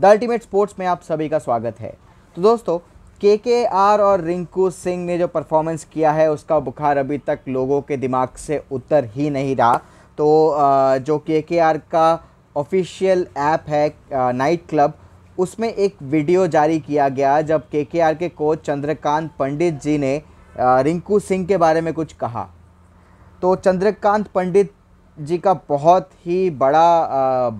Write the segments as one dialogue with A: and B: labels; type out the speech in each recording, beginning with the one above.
A: the ultimate sports में आप सभी का स्वागत है तो दोस्तों के के आर और रिंकू सिंह ने जो परफॉर्मेंस किया है उसका बुखार अभी तक लोगों के दिमाग से उतर ही नहीं रहा तो जो के के आर का ऑफिशियल ऐप है नाइट क्लब उसमें एक वीडियो जारी किया गया जब के के आर के कोच चंद्रकांत पंडित जी ने रिंकू सिंह के बारे में कुछ कहा तो चंद्रकांत पंडित जी का बहुत ही बड़ा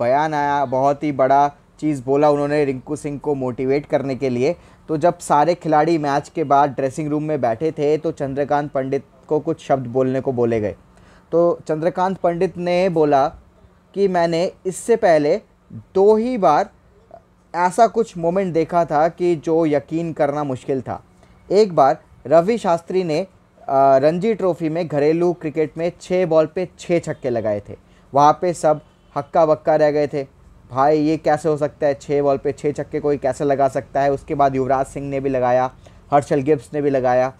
A: बयान आया बहुत ही बड़ा चीज़ बोला उन्होंने रिंकू सिंह को मोटिवेट करने के लिए तो जब सारे खिलाड़ी मैच के बाद ड्रेसिंग रूम में बैठे थे तो चंद्रकांत पंडित को कुछ शब्द बोलने को बोले गए तो चंद्रकांत पंडित ने बोला कि मैंने इससे पहले दो ही बार ऐसा कुछ मोमेंट देखा था कि जो यकीन करना मुश्किल था एक बार रवि शास्त्री ने रणजी ट्रॉफी में घरेलू क्रिकेट में छः बॉल पे छः छक्के लगाए थे वहाँ पे सब हक्का बक्का रह गए थे भाई ये कैसे हो सकता है छः बॉल पे छः छक्के कोई कैसे लगा सकता है उसके बाद युवराज सिंह ने भी लगाया हर्षल गिब्स ने भी लगाया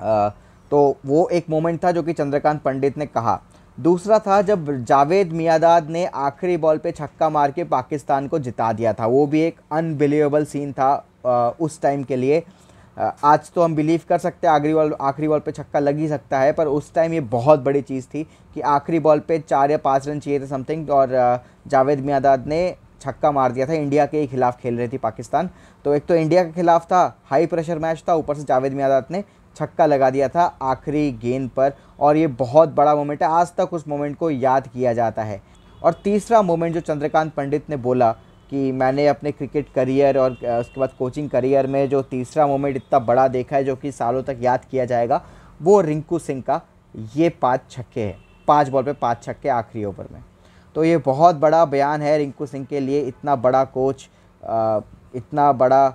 A: आ, तो वो एक मोमेंट था जो कि चंद्रकांत पंडित ने कहा दूसरा था जब जावेद मियादाद ने आखिरी बॉल पे छक्का मार के पाकिस्तान को जिता दिया था वो भी एक अनबिलीवेबल सीन था आ, उस टाइम के लिए आज तो हम बिलीव कर सकते हैं आखिरी बॉल आखिरी बॉल पे छक्का लग ही सकता है पर उस टाइम ये बहुत बड़ी चीज़ थी कि आखिरी बॉल पे चार या पाँच रन चाहिए थे समथिंग और जावेद मियादाद ने छक्का मार दिया था इंडिया के खिलाफ खेल रही थी पाकिस्तान तो एक तो इंडिया के खिलाफ था हाई प्रेशर मैच था ऊपर से जावेद मियादाद ने छक्का लगा दिया था आखिरी गेंद पर और ये बहुत बड़ा मोमेंट है आज तक उस मोमेंट को याद किया जाता है और तीसरा मोमेंट जो चंद्रकांत पंडित ने बोला कि मैंने अपने क्रिकेट करियर और उसके बाद कोचिंग करियर में जो तीसरा मोमेंट इतना बड़ा देखा है जो कि सालों तक याद किया जाएगा वो रिंकू सिंह का ये पाँच छक्के हैं पाँच बॉल पे पाँच छक्के आखिरी ओवर में तो ये बहुत बड़ा बयान है रिंकू सिंह के लिए इतना बड़ा कोच इतना बड़ा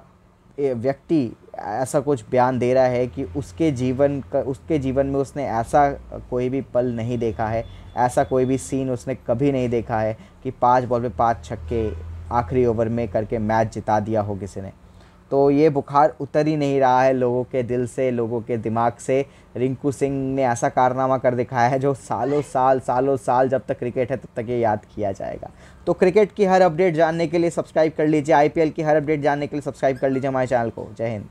A: व्यक्ति ऐसा कुछ बयान दे रहा है कि उसके जीवन का उसके जीवन में उसने ऐसा कोई भी पल नहीं देखा है ऐसा कोई भी सीन उसने कभी नहीं देखा है कि पाँच बॉल पे पाँच छक्के आखिरी ओवर में करके मैच जिता दिया हो किसी ने तो ये बुखार उतर ही नहीं रहा है लोगों के दिल से लोगों के दिमाग से रिंकू सिंह ने ऐसा कारनामा कर दिखाया है जो सालों साल सालों साल जब तक क्रिकेट है तब तक ये याद किया जाएगा तो क्रिकेट की हर अपडेट जानने के लिए सब्सक्राइब कर लीजिए आईपीएल की हर अपडेट जानने के लिए सब्सक्राइब कर लीजिए हमारे चैनल को जय हिंद